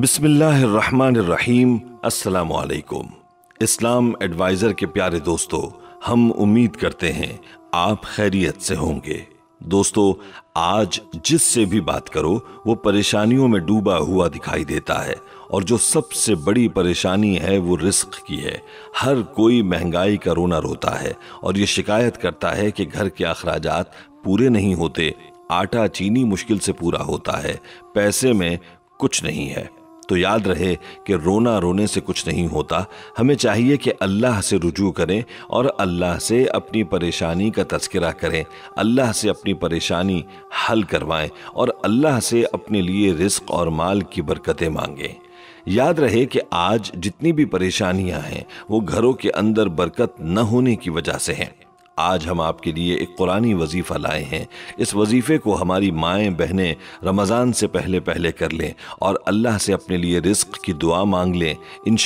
बिस्मिल्लाहिर्रहमानिर्रहीम अस्सलाम वालेकुम इस्लाम एडवाइज़र के प्यारे दोस्तों हम उम्मीद करते हैं आप खैरियत से होंगे दोस्तों आज जिससे भी बात करो वो परेशानियों में डूबा हुआ दिखाई देता है और जो सबसे बड़ी परेशानी है वो रिस्क की है हर कोई महंगाई का रोना रोता है और ये शिकायत करता है कि घर के अखराज पूरे नहीं होते आटा चीनी मुश्किल से पूरा होता है पैसे में कुछ नहीं है तो याद रहे कि रोना रोने से कुछ नहीं होता हमें चाहिए कि अल्लाह से रुजू करें और अल्लाह से अपनी परेशानी का तस्करा करें अल्लाह से अपनी परेशानी हल करवाएं और अल्लाह से अपने लिए रिस्क और माल की बरकतें मांगें याद रहे कि आज जितनी भी परेशानियां हैं वो घरों के अंदर बरकत न होने की वजह से हैं आज हम आपके लिए एक कुरानी वजीफ़ा लाए हैं इस वजीफ़े को हमारी माएँ बहनें रमज़ान से पहले पहले कर लें और अल्लाह से अपने लिए रिस्क की दुआ मांग लें इन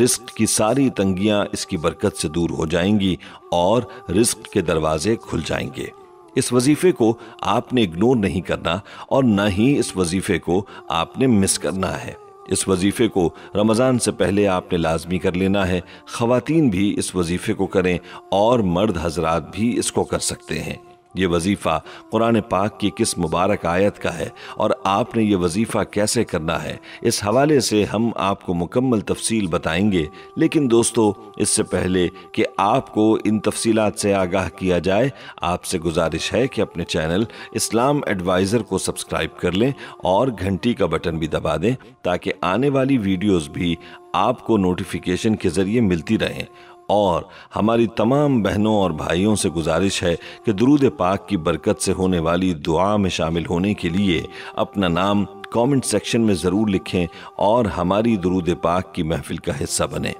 रिस्क की सारी तंगियाँ इसकी बरकत से दूर हो जाएंगी और रिस्क के दरवाजे खुल जाएंगे इस वजीफ़े को आपने इग्नोर नहीं करना और ना ही इस वजीफ़े को आपने मिस करना है इस वजीफ़े को रमज़ान से पहले आपने लाजमी कर लेना है ख़वातीन भी इस वजीफ़े को करें और मर्द हजरात भी इसको कर सकते हैं ये वजीफ़ा कुरान पाक की किस मुबारक आयत का है और आपने ये वजीफ़ा कैसे करना है इस हवाले से हम आपको मुकम्मल तफसील बताएंगे लेकिन दोस्तों इससे पहले कि आपको इन तफसीलात से आगाह किया जाए आपसे गुजारिश है कि अपने चैनल इस्लाम एडवाइज़र को सब्सक्राइब कर लें और घंटी का बटन भी दबा दें ताकि आने वाली वीडियोज़ भी आपको नोटिफिकेशन के ज़रिए मिलती रहें और हमारी तमाम बहनों और भाइयों से गुजारिश है कि दरूद पाक की बरकत से होने वाली दुआ में शामिल होने के लिए अपना नाम कमेंट सेक्शन में ज़रूर लिखें और हमारी दरूद पाक की महफिल का हिस्सा बने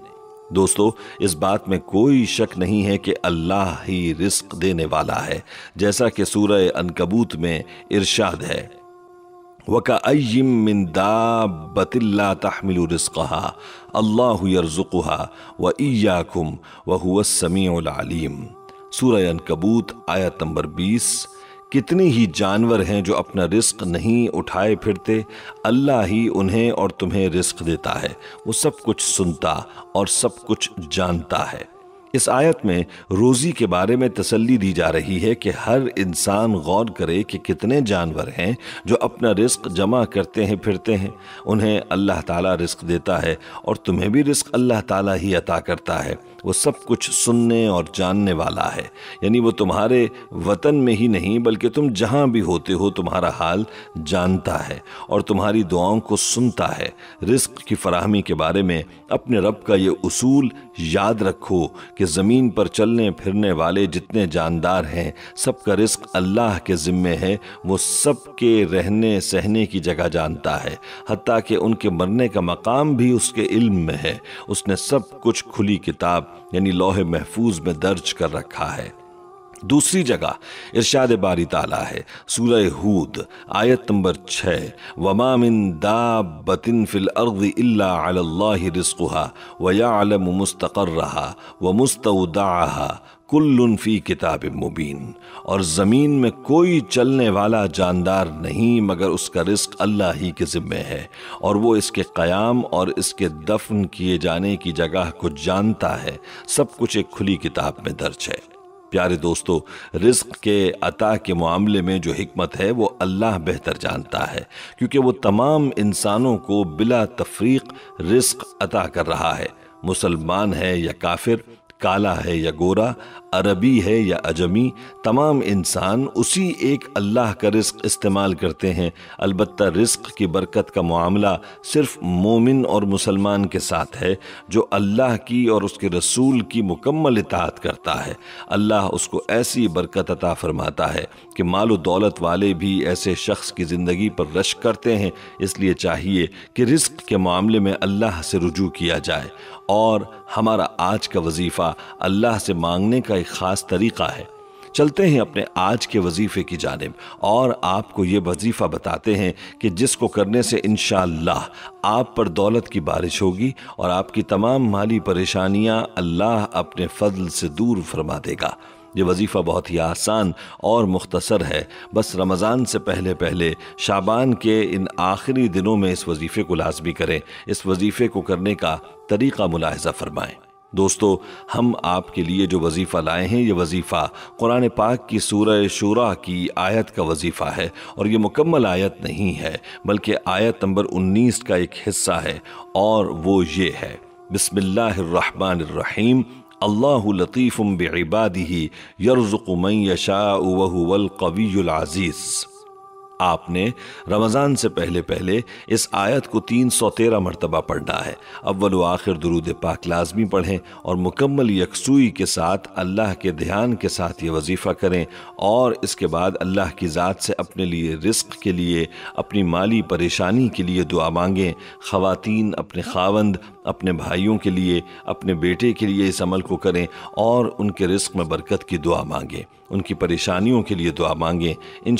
दोस्तों इस बात में कोई शक नहीं है कि अल्लाह ही रिस्क देने वाला है जैसा कि सूर्य अनकबूत में इरशाद है कबूत तहमिल व आयत नंबर बीस कितने ही जानवर हैं जो अपना रिस्क नहीं उठाए फिरते अल्लाह ही उन्हें और तुम्हें रिस्क देता है वो सब कुछ सुनता और सब कुछ जानता है इस आयत में रोज़ी के बारे में तसल्ली दी जा रही है कि हर इंसान गौर करे कि कितने जानवर हैं जो अपना रिस्क जमा करते हैं फिरते हैं उन्हें अल्लाह ताला रिस्क देता है और तुम्हें भी रिस्क अल्लाह ताला ही अता करता है वो सब कुछ सुनने और जानने वाला है यानी वो तुम्हारे वतन में ही नहीं बल्कि तुम जहाँ भी होते हो तुम्हारा हाल जानता है और तुम्हारी दुआओं को सुनता है रिस्क की फराहमी के बारे में अपने रब का ये उसूल याद रखो कि कि ज़मीन पर चलने फिरने वाले जितने जानदार हैं सबका रिस्क अल्लाह के ज़िम्मे है वो सब के रहने सहने की जगह जानता है हती कि उनके मरने का मकाम भी उसके इल्म में है उसने सब कुछ खुली किताब यानी लोहे महफूज में दर्ज कर रखा है दूसरी जगह इरशाद बारी ताला है सूरह हूद आयत नंबर छः वमामिन बतिन फिल अर्द अल्लाह वयालम मुस्तकर रहा व मुस्तदा कुल्लुन फी किताब मुबीन और ज़मीन में कोई चलने वाला जानदार नहीं मगर उसका रिस्क अल्लाह ही के ज़िम्मे है और वो इसके क़याम और इसके दफन किए जाने की जगह को जानता है सब कुछ एक खुली किताब में दर्ज है प्यारे दोस्तों रिस्क के अता के मामले में जो हमत है वो अल्लाह बेहतर जानता है क्योंकि वो तमाम इंसानों को बिला तफरीक रिस्क अता कर रहा है मुसलमान है या काफिर काला है या गोरा अरबी है या अजमी तमाम इंसान उसी एक अल्लाह का रिस्क इस्तेमाल करते हैं अलबत् रिस्क की बरकत का मामला सिर्फ मोमिन और मुसलमान के साथ है जो अल्लाह की और उसके रसूल की मुकम्मल इतात करता है अल्लाह उसको ऐसी बरकत अता फरमाता है कि माल दौलत वाले भी ऐसे शख्स की ज़िंदगी पर रश करते हैं इसलिए चाहिए कि रिस्क के मामले में अल्लाह से रुजू किया जाए और हमारा आज का वजीफ़ा अल्लाह से मांगने का एक ख़ास तरीक़ा है चलते हैं अपने आज के वजीफ़े की जानब और आपको ये वजीफ़ा बताते हैं कि जिसको करने से इन आप पर दौलत की बारिश होगी और आपकी तमाम माली परेशानियां अल्लाह अपने फजल से दूर फरमा देगा ये वजीफ़ा बहुत ही आसान और मुख्तसर है बस रमज़ान से पहले पहले शाबान के इन आखिरी दिनों में इस वजीफ़े को लाजमी करें इस वजीफ़े को करने का तरीक़ा मुलाहजा फरमाएँ दोस्तों हम आपके लिए जो वजीफ़ा लाए हैं ये वजीफ़ा कुरान पाक की सूरह शुरा की आयत का वजीफ़ा है और ये मुकम्मल आयत नहीं है बल्कि आयत नंबर 19 का एक हिस्सा है और वो ये है बसमीम अल्लाह लतीफ़ुम बेबादी यरज़ुक़ मन यशा आपने रमज़ान से पहले पहले इस आयत को तीन सौ तेरह मरतबा पढ़ना है अव्वल आखिर दरूद पाक लाजमी पढ़ें और मुकम्मल यकसुई के साथ अल्लाह के ध्यान के साथ ये वजीफ़ा करें और इसके बाद अल्लाह की ज़ात से अपने लिए रिस्क के लिए अपनी माली परेशानी के लिए दुआ मांगें ख़वातीन अपने खावंद अपने भाइयों के लिए अपने बेटे के लिए इस अमल को करें और उनके रिस्क में बरकत की दुआ मांगें उनकी परेशानियों के लिए दुआ मांगें इन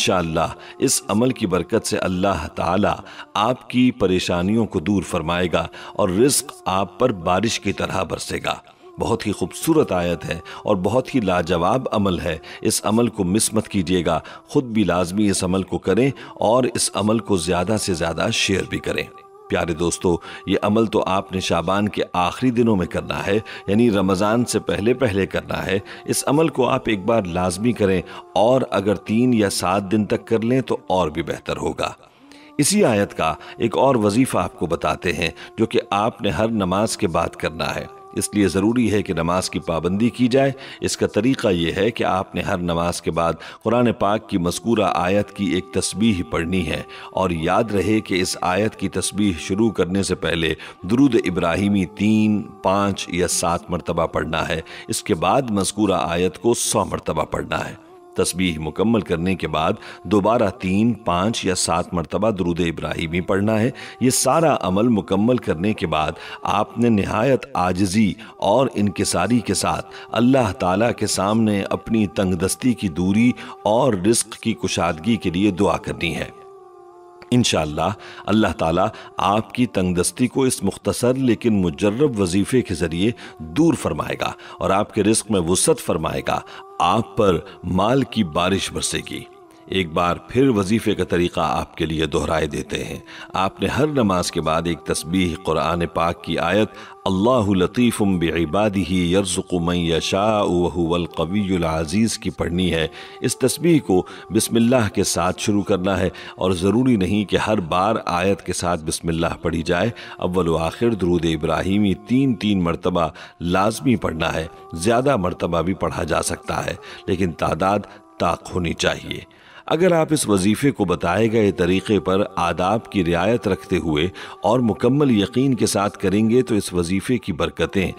इस अमल की बरकत से अल्लाह ताला आपकी परेशानियों को दूर फरमाएगा और रिस्क आप पर बारिश की तरह बरसेगा बहुत ही खूबसूरत आयत है और बहुत ही लाजवाब अमल है इस अमल को मिसमत कीजिएगा ख़ुद भी लाजमी इस अमल को करें और इस अमल को ज़्यादा से ज़्यादा शेयर भी करें प्यारे दोस्तों ये अमल तो आपने शाबान के आखिरी दिनों में करना है यानी रमज़ान से पहले पहले करना है इस अमल को आप एक बार लाजमी करें और अगर तीन या सात दिन तक कर लें तो और भी बेहतर होगा इसी आयत का एक और वजीफ़ा आपको बताते हैं जो कि आपने हर नमाज के बाद करना है इसलिए ज़रूरी है कि नमाज की पाबंदी की जाए इसका तरीक़ा यह है कि आपने हर नमाज के बाद कुरान पाक की मस्कूरा आयत की एक तस्बीह पढ़नी है और याद रहे कि इस आयत की तस्बीह शुरू करने से पहले दरुद इब्राहिमी तीन पाँच या सात मरतबा पढ़ना है इसके बाद मस्कूरा आयत को सौ मरतबा पढ़ना है तस्बीह मुकम्मल करने के बाद दोबारा तीन पाँच या सात मरतबा दरूद इब्राहिमी पढ़ना है ये सारा अमल मुकम्मल करने के बाद आपने नहायत आजजी और इनकसारी के साथ अल्लाह ताला के सामने अपनी तंगदस्ती की दूरी और रिस्क की कुशादगी के लिए दुआ करनी है इन अल्लाह ताला आपकी तंगदस्ती को इस मुख्तसर लेकिन मुजरब वजीफ़े के ज़रिए दूर फरमाएगा और आपके रिस्क में वसत फरमाएगा आप पर माल की बारिश बरसेगी एक बार फिर वजीफ़े का तरीक़ा आपके लिए दोहराए देते हैं आपने हर नमाज के बाद एक तस्बीह क़ुरान पाक की आयत अल्लाह लतीफ़ुम बेबादी ही यरज़ुमन अज़ीज़ की पढ़नी है इस तस्बीह को बिसमिल्लाह के साथ शुरू करना है और ज़रूरी नहीं कि हर बार आयत के साथ बिसमिल्लाह पढ़ी जाए अव्वल आखिर दरूद इब्राहिमी तीन तीन मरतबा लाजमी पढ़ना है ज़्यादा मरतबा भी पढ़ा जा सकता है लेकिन तादाद ताक होनी चाहिए अगर आप इस वजीफे को बताए गए तरीके पर आदाब की रियायत रखते हुए और मुकम्मल यकीन के साथ करेंगे तो इस वजीफे की बरकतें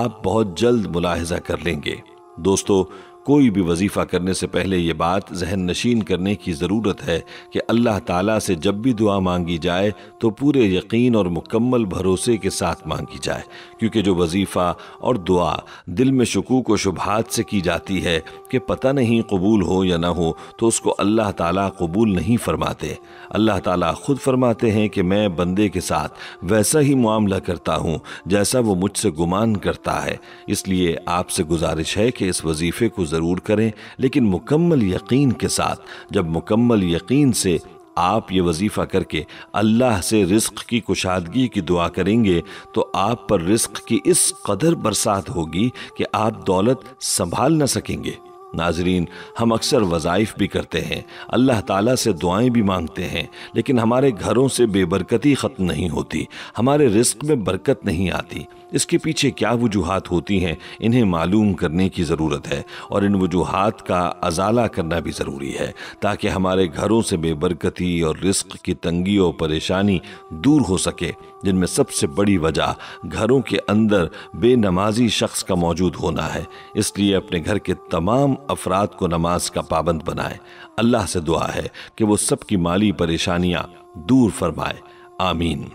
आप बहुत जल्द मुलाहजा कर लेंगे दोस्तों कोई भी वजीफ़ा करने से पहले ये बात जहन नशीन करने की ज़रूरत है कि अल्लाह ताला से जब भी दुआ मांगी जाए तो पूरे यकीन और मुकम्मल भरोसे के साथ मांगी जाए क्योंकि जो वजीफ़ा और दुआ दिल में शकूक व शुभात से की जाती है कि पता नहीं कबूल हो या ना हो तो उसको अल्लाह ताला कबूल नहीं फरमाते अल्लाह ताला ख़ुद फरमाते हैं कि मैं बंदे के साथ वैसा ही मामला करता हूँ जैसा वो मुझसे गुमान करता है इसलिए आपसे गुजारिश है कि इस वजीफ़े को ज़रूर करें लेकिन मुकम्मल यकीन के साथ जब मुकम्मल यकीन से आप ये वजीफ़ा करके अल्लाह से रिस्क की कुशादगी की दुआ करेंगे तो आप पर रिस्क की इस कदर बरसात होगी कि आप दौलत संभाल ना सकेंगे नाजरीन हम अक्सर वज़ाइफ़ भी करते हैं अल्लाह ताला से दुआएं भी मांगते हैं लेकिन हमारे घरों से बेबरकती ख़त्म नहीं होती हमारे रिस्क में बरकत नहीं आती इसके पीछे क्या वजूहत होती हैं इन्हें मालूम करने की ज़रूरत है और इन वजूहत का अजाला करना भी ज़रूरी है ताकि हमारे घरों से बेबरकती और रिस्क की तंगी और परेशानी दूर हो सके जिनमें सबसे बड़ी वजह घरों के अंदर बेनमाजी शख्स का मौजूद होना है इसलिए अपने घर के तमाम अफराद को नमाज का पाबंद बनाएं अल्लाह से दुआ है कि वो सबकी माली परेशानियाँ दूर फरमाए आमीन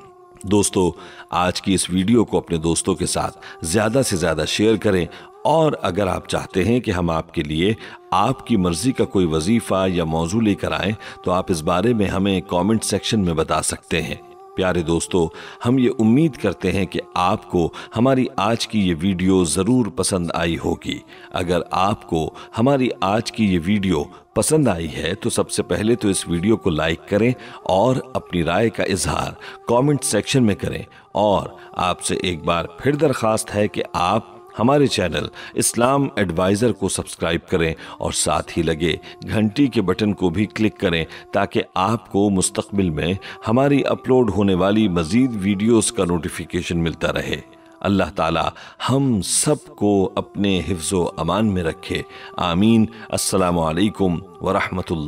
दोस्तों आज की इस वीडियो को अपने दोस्तों के साथ ज़्यादा से ज़्यादा शेयर करें और अगर आप चाहते हैं कि हम आपके लिए आपकी मर्ज़ी का कोई वजीफ़ा या मौजू लेकर आएँ तो आप इस बारे में हमें कमेंट सेक्शन में बता सकते हैं प्यारे दोस्तों हम ये उम्मीद करते हैं कि आपको हमारी आज की ये वीडियो ज़रूर पसंद आई होगी अगर आपको हमारी आज की ये वीडियो पसंद आई है तो सबसे पहले तो इस वीडियो को लाइक करें और अपनी राय का इजहार कमेंट सेक्शन में करें और आपसे एक बार फिर दरख्वास्त है कि आप हमारे चैनल इस्लाम एडवाइज़र को सब्सक्राइब करें और साथ ही लगे घंटी के बटन को भी क्लिक करें ताकि आपको मुस्तबिल में हमारी अपलोड होने वाली मज़ीद वीडियोज़ का नोटिफिकेशन मिलता रहे अल्लाह ताला हम सब को अपने हिफ्ज़ अमान में रखे आमीन असलकम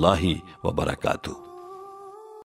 ला वबरकू